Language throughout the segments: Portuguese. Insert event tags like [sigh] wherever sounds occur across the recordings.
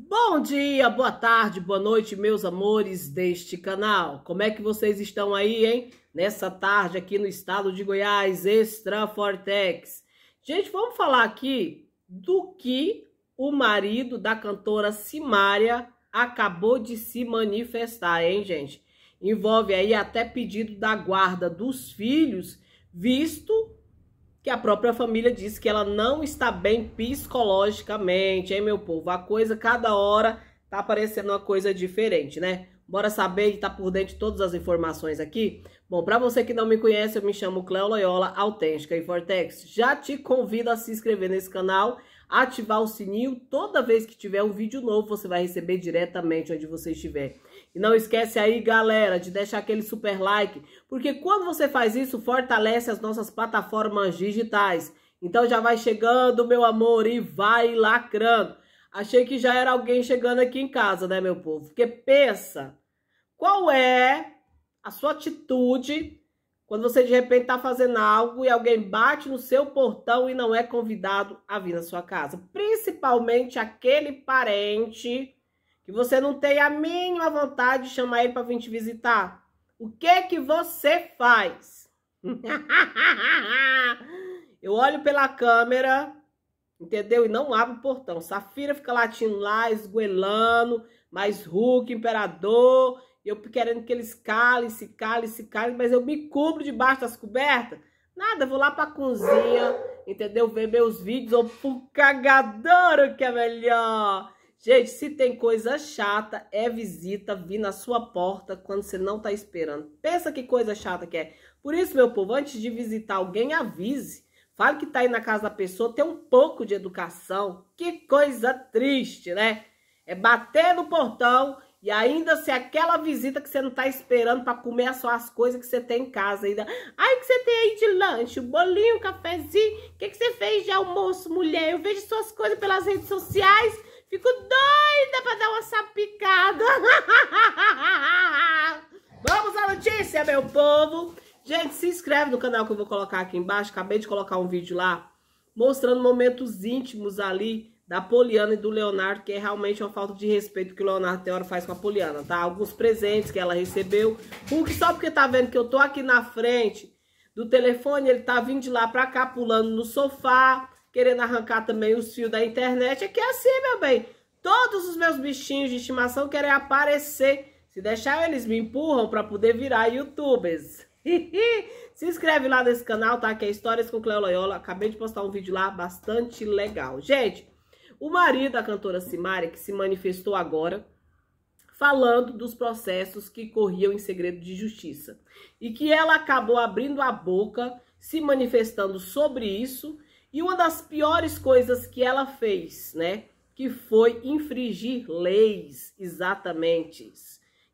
Bom dia, boa tarde, boa noite, meus amores deste canal. Como é que vocês estão aí, hein? Nessa tarde aqui no estado de Goiás, Extra Fortex. Gente, vamos falar aqui do que o marido da cantora Simária acabou de se manifestar, hein, gente? Envolve aí até pedido da guarda dos filhos, visto que a própria família disse que ela não está bem psicologicamente, hein, meu povo? A coisa, cada hora, tá aparecendo uma coisa diferente, né? Bora saber e tá por dentro de todas as informações aqui? Bom, para você que não me conhece, eu me chamo Cleo Loyola, Autêntica e Vortex. Já te convido a se inscrever nesse canal, ativar o sininho. Toda vez que tiver um vídeo novo, você vai receber diretamente onde você estiver. E não esquece aí, galera, de deixar aquele super like, porque quando você faz isso, fortalece as nossas plataformas digitais. Então já vai chegando, meu amor, e vai lacrando. Achei que já era alguém chegando aqui em casa, né, meu povo? Porque pensa, qual é a sua atitude quando você de repente está fazendo algo e alguém bate no seu portão e não é convidado a vir na sua casa. Principalmente aquele parente que você não tem a mínima vontade de chamar ele para vir te visitar. O que que você faz? [laughs] Eu olho pela câmera, entendeu? E não abro o portão. Safira fica latindo lá, esguelando, mais Hulk, Imperador eu querendo que eles calem, se calem, se calem, mas eu me cubro debaixo das cobertas. Nada, vou lá pra cozinha, entendeu? Ver meus vídeos ou pro cagadouro que é melhor. Gente, se tem coisa chata, é visita vir na sua porta quando você não tá esperando. Pensa que coisa chata que é. Por isso, meu povo, antes de visitar alguém, avise. Fale que tá aí na casa da pessoa, tem um pouco de educação. Que coisa triste, né? É bater no portão e ainda se assim, aquela visita que você não tá esperando para comer só as coisas que você tem em casa ainda. Ai, que você tem aí de lanche, bolinho, cafezinho. O que, que você fez de almoço, mulher? Eu vejo suas coisas pelas redes sociais. Fico doida para dar uma sapicada. [laughs] Vamos à notícia, meu povo. Gente, se inscreve no canal que eu vou colocar aqui embaixo. Acabei de colocar um vídeo lá mostrando momentos íntimos ali da Poliana e do Leonardo, que é realmente uma falta de respeito que o Leonardo tem hora faz com a Poliana, tá? Alguns presentes que ela recebeu. porque só porque tá vendo que eu tô aqui na frente do telefone, ele tá vindo de lá pra cá, pulando no sofá, querendo arrancar também os fios da internet. É que é assim, meu bem. Todos os meus bichinhos de estimação querem aparecer. Se deixar, eles me empurram para poder virar youtubers. [laughs] Se inscreve lá nesse canal, tá? Que é Histórias com Cleo Loyola. Acabei de postar um vídeo lá bastante legal. Gente, o marido da cantora Simária, que se manifestou agora, falando dos processos que corriam em segredo de justiça. E que ela acabou abrindo a boca, se manifestando sobre isso, e uma das piores coisas que ela fez, né? Que foi infringir leis, exatamente,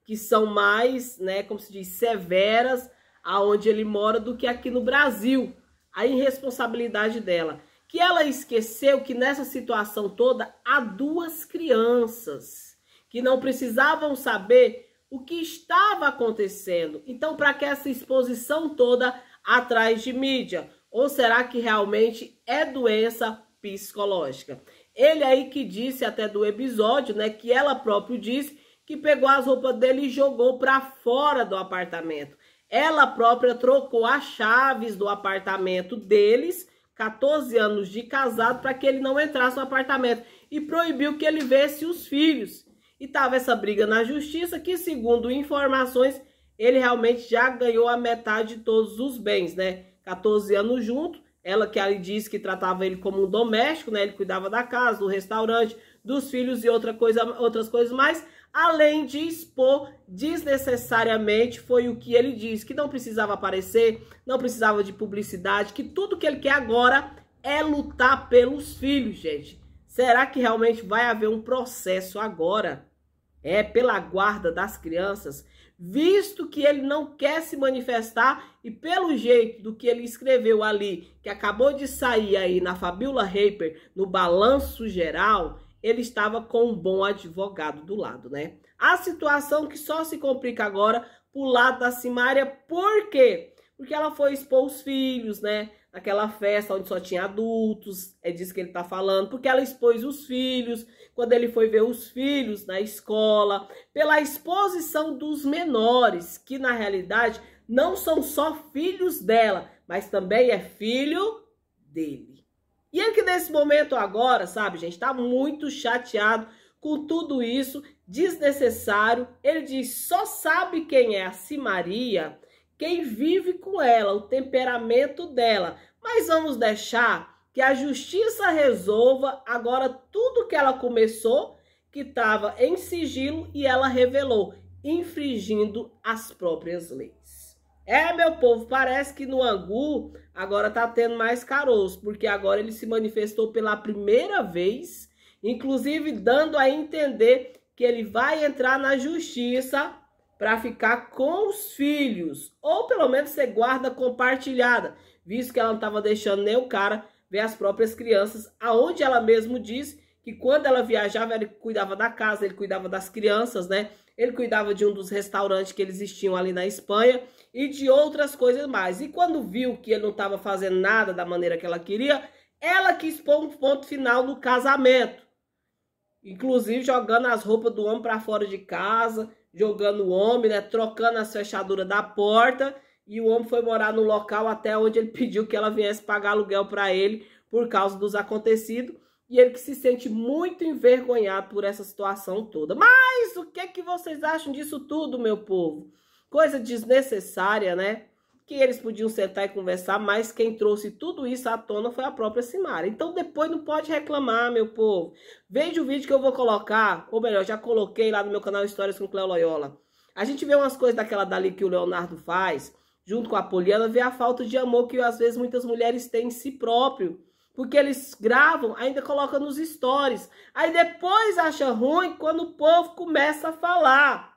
que são mais, né, como se diz, severas aonde ele mora do que aqui no Brasil. A irresponsabilidade dela que ela esqueceu que nessa situação toda há duas crianças que não precisavam saber o que estava acontecendo. Então, para que essa exposição toda atrás de mídia? Ou será que realmente é doença psicológica? Ele aí que disse até do episódio, né, que ela própria disse que pegou as roupas dele e jogou para fora do apartamento. Ela própria trocou as chaves do apartamento deles 14 anos de casado para que ele não entrasse no apartamento e proibiu que ele vesse os filhos. E estava essa briga na justiça que, segundo informações, ele realmente já ganhou a metade de todos os bens, né? 14 anos junto, ela que ali disse que tratava ele como um doméstico, né? Ele cuidava da casa, do restaurante, dos filhos e outra coisa, outras coisas mais além de expor desnecessariamente, foi o que ele disse, que não precisava aparecer, não precisava de publicidade, que tudo que ele quer agora é lutar pelos filhos, gente. Será que realmente vai haver um processo agora? É pela guarda das crianças, visto que ele não quer se manifestar e pelo jeito do que ele escreveu ali, que acabou de sair aí na Fabiola Raper, no balanço geral, ele estava com um bom advogado do lado, né? A situação que só se complica agora pro lado da Simária, por quê? Porque ela foi expor os filhos, né? Naquela festa onde só tinha adultos, é disso que ele tá falando. Porque ela expôs os filhos, quando ele foi ver os filhos na escola, pela exposição dos menores, que na realidade não são só filhos dela, mas também é filho dele. E é que nesse momento agora, sabe, gente, tá muito chateado com tudo isso, desnecessário. Ele diz: só sabe quem é a Simaria quem vive com ela, o temperamento dela. Mas vamos deixar que a justiça resolva agora tudo que ela começou, que estava em sigilo e ela revelou, infringindo as próprias leis. É, meu povo, parece que no Angu agora tá tendo mais caroço, porque agora ele se manifestou pela primeira vez, inclusive dando a entender que ele vai entrar na justiça para ficar com os filhos, ou pelo menos ser guarda compartilhada, visto que ela não estava deixando nem o cara ver as próprias crianças, aonde ela mesmo diz que quando ela viajava, ele cuidava da casa, ele cuidava das crianças, né? ele cuidava de um dos restaurantes que eles tinham ali na Espanha e de outras coisas mais. E quando viu que ele não estava fazendo nada da maneira que ela queria, ela quis pôr um ponto final no casamento. Inclusive jogando as roupas do homem para fora de casa, jogando o homem, né, trocando as fechaduras da porta. E o homem foi morar no local até onde ele [laughs] pediu que ela viesse pagar aluguel para ele por causa dos acontecidos e ele que se sente muito envergonhado por essa situação toda. Mas o que é que vocês acham disso tudo, meu povo? Coisa desnecessária, né? Que eles podiam sentar e conversar, mas quem trouxe tudo isso à tona foi a própria Simara. Então depois não pode reclamar, meu povo. Veja o vídeo que eu vou colocar, ou melhor, já coloquei lá no meu canal Histórias com Cleo Loyola. A gente vê umas coisas daquela dali que o Leonardo faz, junto com a Poliana, vê a falta de amor que às vezes muitas mulheres têm em si próprio porque eles gravam, ainda colocam nos stories. Aí depois acha ruim quando o povo começa a falar.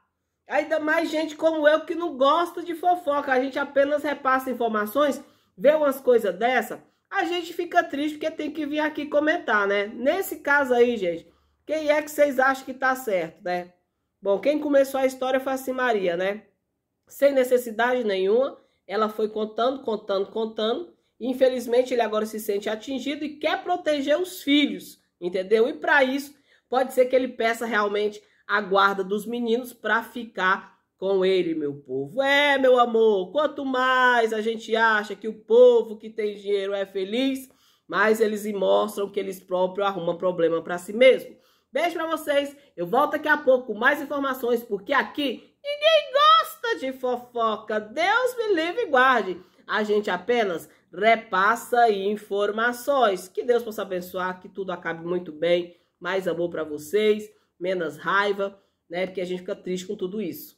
Ainda mais gente como eu que não gosta de fofoca. A gente apenas repassa informações, vê umas coisas dessa, a gente fica triste porque tem que vir aqui comentar, né? Nesse caso aí, gente, quem é que vocês acham que tá certo, né? Bom, quem começou a história foi a Simaria, né? Sem necessidade nenhuma, ela foi contando, contando, contando Infelizmente, ele agora se sente atingido e quer proteger os filhos, entendeu? E para isso, pode ser que ele peça realmente a guarda dos meninos para ficar com ele, meu povo. É, meu amor, quanto mais a gente acha que o povo que tem dinheiro é feliz, mais eles mostram que eles próprios arrumam problema para si mesmo. Beijo para vocês. Eu volto daqui a pouco com mais informações, porque aqui ninguém gosta de fofoca. Deus me livre e guarde. A gente apenas repassa informações. Que Deus possa abençoar, que tudo acabe muito bem. Mais amor para vocês, menos raiva, né? Porque a gente fica triste com tudo isso.